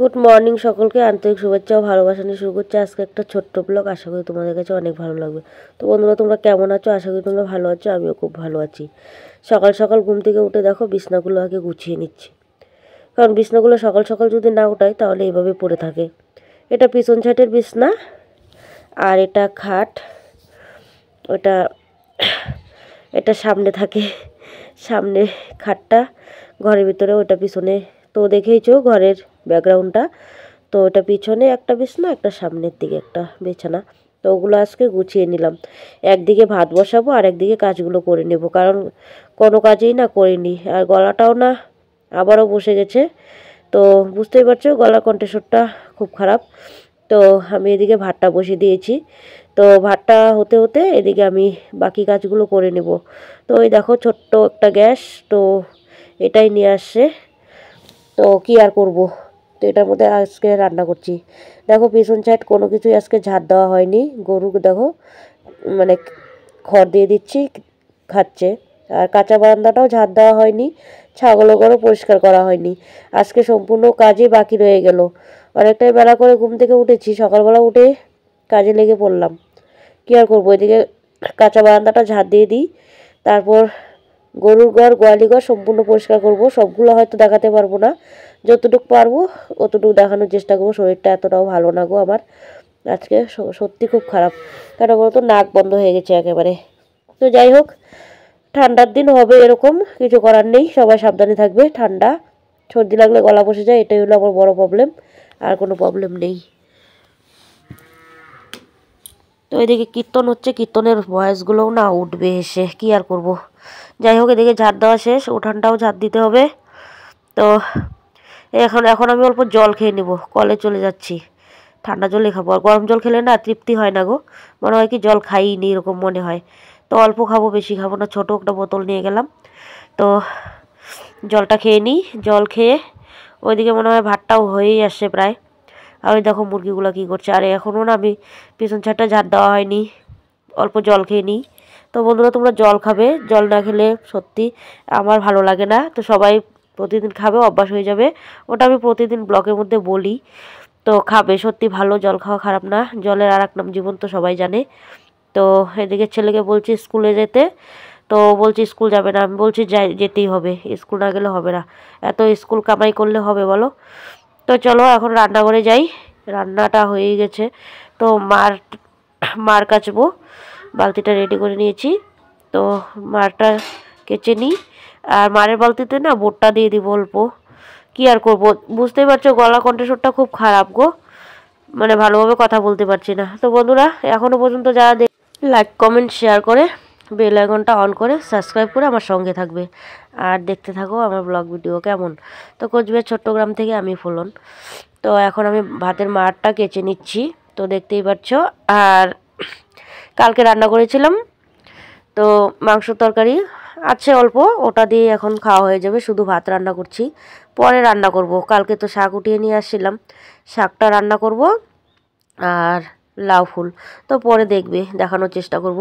Good morning সকলকে আন্তরিক শুভেচ্ছা ও ভালোবাসা নিয়ে শুরু করছি আজকে একটা ছোট্ট ব্লগ আশা করি তোমাদের কাছে অনেক ভালো লাগবে তো বন্ধুরা তোমরা কেমন আছো আশা করি তোমরা ভালো আছো আমিও খুব ভালো আছি সকাল সকাল ঘুম থেকে উঠে দেখো বিছনাগুলো আগে গুছিয়ে নিচ্ছি কারণ বিছনাগুলো সকাল সকাল যদি না উঠাই তাহলে এইভাবে পড়ে থাকে এটা পিছন ছাটের বিছনা আর এটা খাট ওটা এটা সামনে থাকে সামনে খাটটা ঘরের ভিতরে ওটা পিছনে তো দেখেইছো ঘরের ব্যাকগ্রাউন্ডটা তো এটা পিছনে একটা বিছানা একটা সামনের দিকে একটা বিছানা তো ওগুলো আজকে গুছিয়ে নিলাম একদিকে ভাত বসাবো আর একদিকে কাজগুলো করে নেব কারণ কোনো কাজেই না করিনি আর গলাটাও না আবারও বসে গেছে তো বুঝতেই পারছো গলার কণ্ঠস্বরটা খুব খারাপ তো আমি এদিকে ভাতটা বসিয়ে দিয়েছি তো ভাতটা হতে হতে এদিকে আমি বাকি কাজগুলো করে নেব তো ওই দেখো ছোট্ট একটা গ্যাস তো এটাই নিয়ে আসছে তো কি আর করবো তো এটার মধ্যে আজকে রান্না করছি দেখো পিছন সাইড কোনো কিছুই আজকে ঝাড় দেওয়া হয়নি গরু দেখো মানে খড় দিয়ে দিচ্ছি খাচ্ছে আর কাঁচা বারান্দাটাও ঝাড় দেওয়া হয়নি ছাগলও ছাগলগরও পরিষ্কার করা হয়নি আজকে সম্পূর্ণ কাজই বাকি রয়ে গেল অনেকটাই বেলা করে ঘুম থেকে উঠেছি সকালবেলা উঠে কাজে লেগে পড়লাম কী আর করবো এদিকে কাঁচা বারান্দাটা ঝাড় দিয়ে দিই তারপর গরুর ঘর গোয়ালি ঘর সম্পূর্ণ পরিষ্কার করবো সবগুলো হয়তো দেখাতে পারবো না যতটুকু পারবো অতটুকু দেখানোর চেষ্টা করবো শরীরটা এতটাও ভালো না গো আমার আজকে সত্যি খুব খারাপ কারণ বলতো নাক বন্ধ হয়ে গেছে একেবারে তো যাই হোক ঠান্ডার দিন হবে এরকম কিছু করার নেই সবাই সাবধানে থাকবে ঠান্ডা সর্দি লাগলে গলা বসে যায় এটাই হলো আমার বড় প্রবলেম আর কোনো প্রবলেম নেই তো এদিকে কীর্তন হচ্ছে কীর্তনের ভয়েসগুলোও না উঠবে এসে কি আর করব। যাই হোক এদিকে ঝাড় দেওয়া শেষ উঠানটাও ঝাড় দিতে হবে তো এখন এখন আমি অল্প জল খেয়ে নেব কলে চলে যাচ্ছি ঠান্ডা জলই খাবো আর গরম জল খেলে না তৃপ্তি হয় না গো মনে হয় কি জল খাইনি এরকম মনে হয় তো অল্প খাবো বেশি খাবো না ছোটো একটা বোতল নিয়ে গেলাম তো জলটা খেয়ে নিই জল খেয়ে ওইদিকে মনে হয় ভাতটাও হয়েই আসছে প্রায় আর ওই দেখো মুরগিগুলো কী করছে আর এখনও না আমি পিছন ছাড়টা ঝাড় দেওয়া হয়নি অল্প জল খেয়ে নিই তো বন্ধুরা তোমরা জল খাবে জল না খেলে সত্যি আমার ভালো লাগে না তো সবাই প্রতিদিন খাবে অভ্যাস হয়ে যাবে ওটা আমি প্রতিদিন ব্লকের মধ্যে বলি তো খাবে সত্যি ভালো জল খাওয়া খারাপ না জলের আর এক নাম জীবন তো সবাই জানে তো এদিকে ছেলেকে বলছি স্কুলে যেতে তো বলছি স্কুল যাবে না আমি বলছি যাই যেতেই হবে স্কুল না গেলে হবে না এত স্কুল কামাই করলে হবে বলো তো চলো এখন রান্নাঘরে যাই রান্নাটা হয়ে গেছে তো মার মার কাচবো বালতিটা রেডি করে নিয়েছি তো মারটা কেচে নিই আর মারের বালতিতে না বোটটা দিয়ে দিব অল্প কী আর করবো বুঝতেই পারছো গলা কণ্ঠস্বরটা খুব খারাপ গো মানে ভালোভাবে কথা বলতে পারছি না তো বন্ধুরা এখনও পর্যন্ত যারা দেখ লাইক কমেন্ট শেয়ার করে বেল আইকনটা অন করে সাবস্ক্রাইব করে আমার সঙ্গে থাকবে আর দেখতে থাকো আমার ব্লগ ভিডিও কেমন তো কোচবিহার ছোট্টগ্রাম থেকে আমি ফুলন তো এখন আমি ভাতের মারটা কেচে নিচ্ছি তো দেখতেই পাচ্ছ আর কালকে রান্না করেছিলাম তো মাংস তরকারি আছে অল্প ওটা দিয়ে এখন খাওয়া হয়ে যাবে শুধু ভাত রান্না করছি পরে রান্না করব কালকে তো শাক উঠিয়ে নিয়ে আসছিলাম শাকটা রান্না করব আর লাউ ফুল তো পরে দেখবে দেখানোর চেষ্টা করব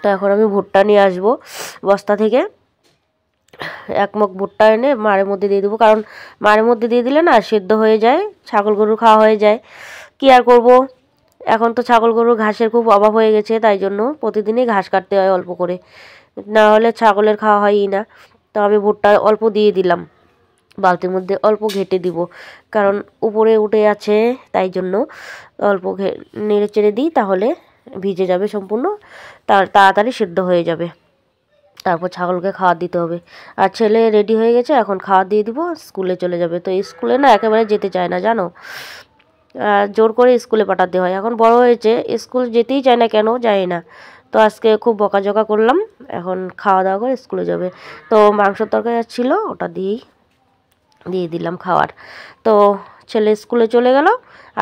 তো এখন আমি ভুট্টা নিয়ে আসবো বস্তা থেকে এক মগ ভুট্টা এনে মারের মধ্যে দিয়ে দেবো কারণ মারের মধ্যে দিয়ে দিলে না সেদ্ধ হয়ে যায় ছাগল গরু খাওয়া হয়ে যায় কী আর করবো এখন তো ছাগল গরুর ঘাসের খুব অভাব হয়ে গেছে তাই জন্য প্রতিদিনই ঘাস কাটতে হয় অল্প করে না হলে ছাগলের খাওয়া হয়ই না তো আমি ভুট্টা অল্প দিয়ে দিলাম বালতির মধ্যে অল্প ঘেটে দিব কারণ উপরে উঠে আছে তাই জন্য অল্প ঘে নেড়ে চেড়ে দিই তাহলে ভিজে যাবে সম্পূর্ণ তাড়াতাড়ি সিদ্ধ হয়ে যাবে তারপর ছাগলকে খাওয়া দিতে হবে আর ছেলে রেডি হয়ে গেছে এখন খাওয়া দিয়ে দিব স্কুলে চলে যাবে তো স্কুলে না একেবারে যেতে চায় না জানো জোর করে স্কুলে পাঠাতে হয় এখন বড় হয়েছে স্কুল যেতেই চায় না কেন যায় না তো আজকে খুব বকাঝকা করলাম এখন খাওয়া দাওয়া করে স্কুলে যাবে তো মাংস তরকারি ছিল ওটা দিয়েই দিয়ে দিলাম খাওয়ার তো ছেলে স্কুলে চলে গেল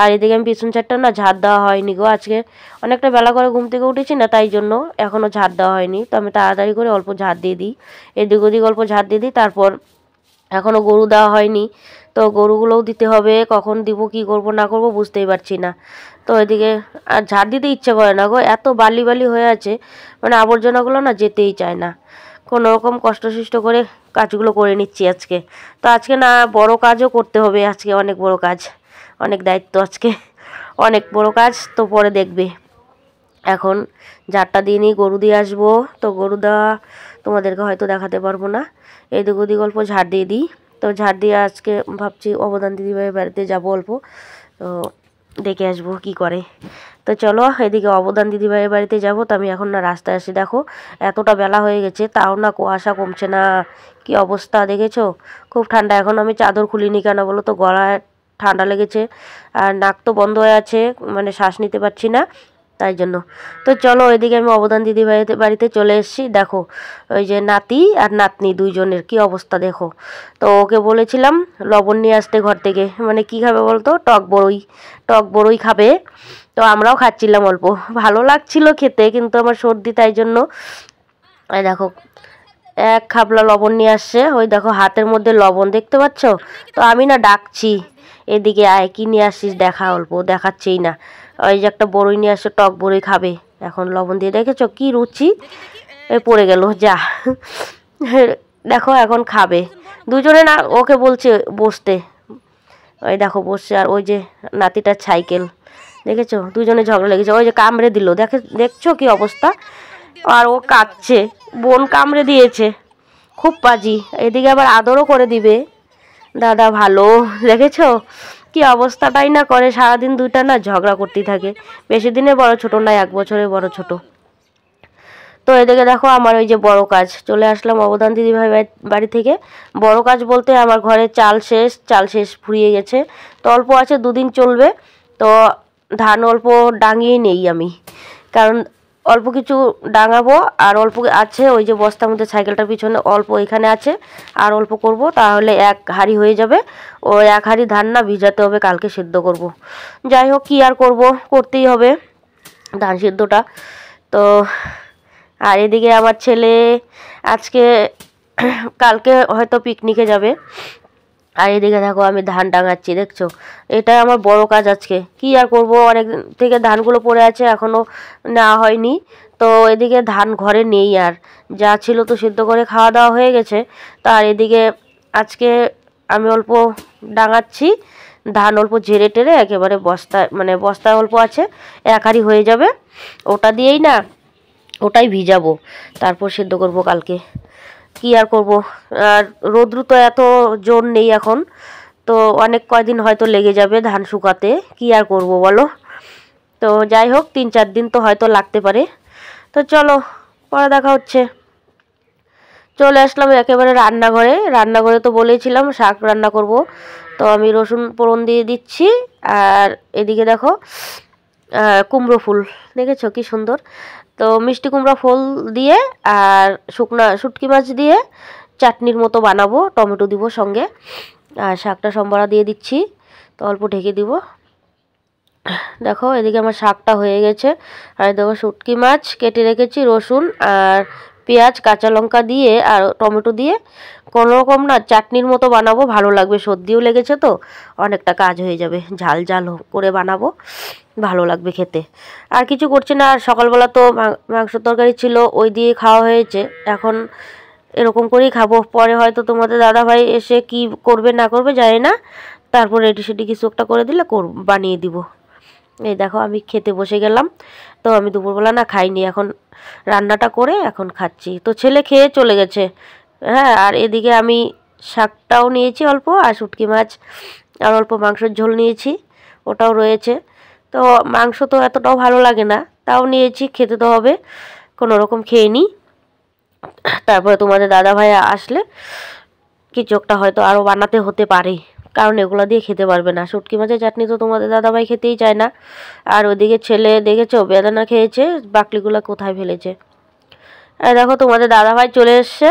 আর এদিকে আমি পিছন চারটা না ঝাড় দেওয়া হয়নি গো আজকে অনেকটা বেলা করে ঘুম থেকে উঠেছি না তাই জন্য এখনও ঝাড় দেওয়া হয়নি তো আমি তাড়াতাড়ি করে অল্প ঝাড় দিয়ে দিই এদিক ওদিক অল্প ঝাড় দিয়ে দিই তারপর এখনও গরু দেওয়া হয়নি তো গরুগুলোও দিতে হবে কখন দিব কি করব না করব বুঝতেই পারছি না তো এদিকে আর ঝাড় দিতে ইচ্ছে করে না গো এত বালি বালি হয়ে আছে মানে আবর্জনাগুলো না যেতেই চায় না কোনো রকম কষ্টসিষ্ট করে কাজগুলো করে নিচ্ছি আজকে তো আজকে না বড় কাজও করতে হবে আজকে অনেক বড় কাজ অনেক দায়িত্ব আজকে অনেক বড় কাজ তো পরে দেখবে এখন যারটা দিনই গরু দিয়ে আসবো তো গরু দেওয়া তোমাদেরকে হয়তো দেখাতে পারবো না এদিক ওদিক অল্প ঝাড় দিয়ে দিই তো ঝাড় দিয়ে আজকে ভাবছি অবদান দিদিভাই বাড়িতে যাবো অল্প তো দেখে আসবো কি করে তো চলো এদিকে অবদান দিদিভাইয়ের বাড়িতে যাব তো আমি এখন না রাস্তায় আসি দেখো এতটা বেলা হয়ে গেছে তাও না কুয়াশা কমছে না কি অবস্থা দেখেছো খুব ঠান্ডা এখন আমি চাদর খুলিনি কেন বলো তো গলায় ঠান্ডা লেগেছে আর নাক তো বন্ধ হয়ে আছে মানে শ্বাস নিতে পারছি না তাই জন্য তো চলো ওইদিকে আমি অবদান দিদি বাড়িতে বাড়িতে চলে এসেছি দেখো ওই যে নাতি আর নাতনি দুইজনের কি অবস্থা দেখো তো ওকে বলেছিলাম লবণ নিয়ে আসতে ঘর থেকে মানে কি খাবে বলতো টক বড়ই টক বড়ই খাবে তো আমরাও খাচ্ছিলাম অল্প ভালো লাগছিল খেতে কিন্তু আমার সর্দি তাই জন্য দেখো এক খাবলা লবণ নিয়ে আসছে ওই দেখো হাতের মধ্যে লবণ দেখতে পাচ্ছ তো আমি না ডাকছি এদিকে আয় কি নিয়ে আসিস দেখা অল্প দেখাচ্ছেই না ওই যে একটা বড়ই নিয়ে আসে টক বড়ই খাবে এখন লবণ দিয়ে দেখেছো কি রুচি এ পড়ে গেল যা দেখো এখন খাবে দুজনে না ওকে বলছে বসতে ওই দেখো বসছে আর ওই যে নাতিটার সাইকেল দেখেছো দুজনে ঝগড়া লেগেছে ওই যে কামড়ে দিল দেখে দেখছো কি অবস্থা আর ও কাঁদছে বোন কামড়ে দিয়েছে খুব পাজি এদিকে আবার আদরও করে দিবে দাদা ভালো দেখেছো কি অবস্থাটাই না করে সারাদিন দুইটা না ঝগড়া করতেই থাকে বেশি দিনে বড় ছোট না এক বছরে বড় ছোট তো এদিকে দেখো আমার ওই যে বড় কাজ চলে আসলাম অবদান দিদিভাই বাড়ি থেকে বড় কাজ বলতে আমার ঘরে চাল শেষ চাল শেষ ফুরিয়ে গেছে তো অল্প আছে দুদিন চলবে তো ধান অল্প ডাঙিয়ে নেই আমি কারণ অল্প কিছু ডাঙাবো আর অল্প আছে ওই যে বস্তার মধ্যে সাইকেলটার পিছনে অল্প এখানে আছে আর অল্প করব তাহলে এক হাড়ি হয়ে যাবে ও এক হাড়ি ধান না ভিজাতে হবে কালকে সিদ্ধ করব। যাই হোক কী আর করব করতেই হবে ধান সিদ্ধটা তো আর এদিকে আমার ছেলে আজকে কালকে হয়তো পিকনিকে যাবে আর এদিকে দেখো আমি ধান ডাঙাচ্ছি দেখছো এটাই আমার বড় কাজ আজকে কি আর করব অনেক থেকে ধানগুলো পড়ে আছে এখনও নেওয়া হয়নি তো এদিকে ধান ঘরে নেই আর যা ছিল তো সিদ্ধ করে খাওয়া দাওয়া হয়ে গেছে তার এদিকে আজকে আমি অল্প ডাঙাচ্ছি ধান অল্প ঝেড়ে টেরে একেবারে বস্তায় মানে বস্তায় অল্প আছে একারই হয়ে যাবে ওটা দিয়েই না ওটাই ভিজাবো তারপর সিদ্ধ করব কালকে কি আর করব আর রোদ্রু তো এত জোর নেই এখন তো অনেক কয়দিন হয়তো লেগে যাবে ধান শুকাতে কি আর করব বলো তো যাই হোক তিন চার দিন তো হয়তো লাগতে পারে তো চলো পরে দেখা হচ্ছে চলে আসলাম একেবারে রান্নাঘরে রান্নাঘরে তো বলেছিলাম শাক রান্না করব তো আমি রসুন পোড়ন দিয়ে দিচ্ছি আর এদিকে দেখো কুমড়ো ফুল দেখেছো কি সুন্দর তো মিষ্টি কুমড়া ফল দিয়ে আর শুকনা শুটকি মাছ দিয়ে চাটনির মতো বানাবো টমেটো দিব সঙ্গে আর শাকটা সম্বরা দিয়ে দিচ্ছি তো অল্প ঢেকে দিব দেখো এদিকে আমার শাকটা হয়ে গেছে আর দেখো শুটকি মাছ কেটে রেখেছি রসুন আর পেঁয়াজ কাঁচা লঙ্কা দিয়ে আর টমেটো দিয়ে কোনো রকম না চাটনির মতো বানাবো ভালো লাগবে সর্দিও লেগেছে তো অনেকটা কাজ হয়ে যাবে ঝাল ঝাল করে বানাবো ভালো লাগবে খেতে আর কিছু করছি না আর সকালবেলা তো মাংস তরকারি ছিল ওই দিয়ে খাওয়া হয়েছে এখন এরকম করেই খাবো পরে হয়তো তোমাদের দাদাভাই এসে কি করবে না করবে জানি না তারপর রেডি সেডি কিছু একটা করে দিলে কর বানিয়ে দিব এই দেখো আমি খেতে বসে গেলাম তো আমি দুপুরবেলা না খাইনি এখন রান্নাটা করে এখন খাচ্ছি তো ছেলে খেয়ে চলে গেছে হ্যাঁ আর এদিকে আমি শাকটাও নিয়েছি অল্প আর শুটকি মাছ আর অল্প মাংসের ঝোল নিয়েছি ওটাও রয়েছে তো মাংস তো এতটাও ভালো লাগে না তাও নিয়েছি খেতে তো হবে কোনো রকম খেয়ে নিই তারপরে তোমাদের দাদা ভাই আসলে কিছু একটা হয়তো আরও বানাতে হতে পারে কারণ এগুলো দিয়ে খেতে পারবে না শুটকি মাছের চাটনি তো তোমাদের দাদাভাই খেতেই চায় না আর ওদিকে ছেলে দেখেছো বেদানা খেয়েছে বাকলিগুলো কোথায় ফেলেছে দেখো তোমাদের দাদাভাই চলে এসছে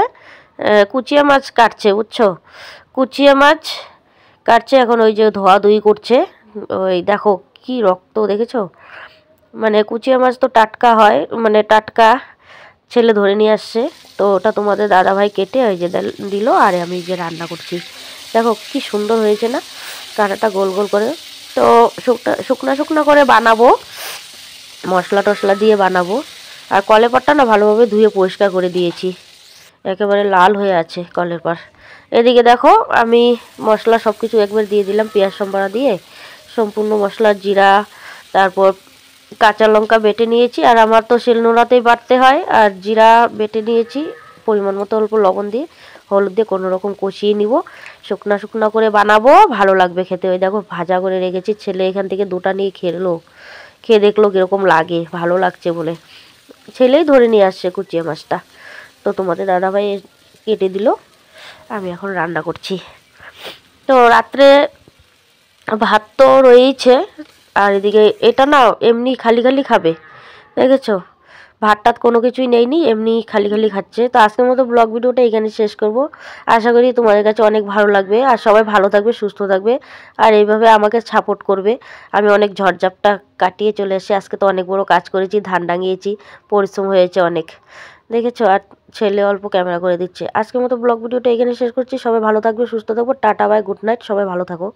কুচিয়া মাছ কাটছে বুঝছো কুচিয়া মাছ কাটছে এখন ওই যে ধোয়া ধুই করছে ওই দেখো কি রক্ত দেখেছো মানে কুচিয়া মাছ তো টাটকা হয় মানে টাটকা ছেলে ধরে নিয়ে আসছে তো ওটা তোমাদের দাদাভাই কেটে ওই যে দিল আর আমি যে রান্না করছি দেখো কি সুন্দর হয়েছে না কাঁটাটা গোল গোল করে তো শুকনা শুকনা শুকনো করে বানাবো মশলা টশলা দিয়ে বানাবো আর কলের পাটটা না ভালোভাবে ধুয়ে পরিষ্কার করে দিয়েছি একেবারে লাল হয়ে আছে কলের পাট এদিকে দেখো আমি মশলা সব কিছু একবার দিয়ে দিলাম পেঁয়াজ সম্বরা দিয়ে সম্পূর্ণ মশলা জিরা তারপর কাঁচা লঙ্কা বেটে নিয়েছি আর আমার তো নোড়াতেই বাড়তে হয় আর জিরা বেটে নিয়েছি পরিমাণ মতো অল্প লবণ দিয়ে হলুদ দিয়ে কোনো রকম কষিয়ে নিব শুকনা শুকনা করে বানাবো ভালো লাগবে খেতে ওই দেখো ভাজা করে রেখেছি ছেলে এখান থেকে দুটা নিয়ে খেলো খেয়ে দেখলো কীরকম লাগে ভালো লাগছে বলে ছেলেই ধরে নিয়ে আসছে কুচিয়া মাছটা তো তোমাদের দাদাভাই কেটে দিল আমি এখন রান্না করছি তো রাত্রে ভাত তো রয়েইছে আর এদিকে এটা না এমনি খালি খালি খাবে দেখেছো ভাতটাত কোনো কিছুই নেইনি এমনি খালি খালি খাচ্ছে তো আজকের মতো ব্লগ ভিডিওটা এখানে শেষ করব আশা করি তোমাদের কাছে অনেক ভালো লাগবে আর সবাই ভালো থাকবে সুস্থ থাকবে আর এইভাবে আমাকে সাপোর্ট করবে আমি অনেক ঝড়ঝাপটা কাটিয়ে চলে এসে আজকে তো অনেক বড় কাজ করেছি ধান ডাঙিয়েছি পরিশ্রম হয়েছে অনেক দেখেছো আর ছেলে অল্প ক্যামেরা করে দিচ্ছে আজকের মতো ব্লগ ভিডিওটা এখানে শেষ করছি সবাই ভালো থাকবে সুস্থ থাকবো টাটা বাই গুড নাইট সবাই ভালো থাকো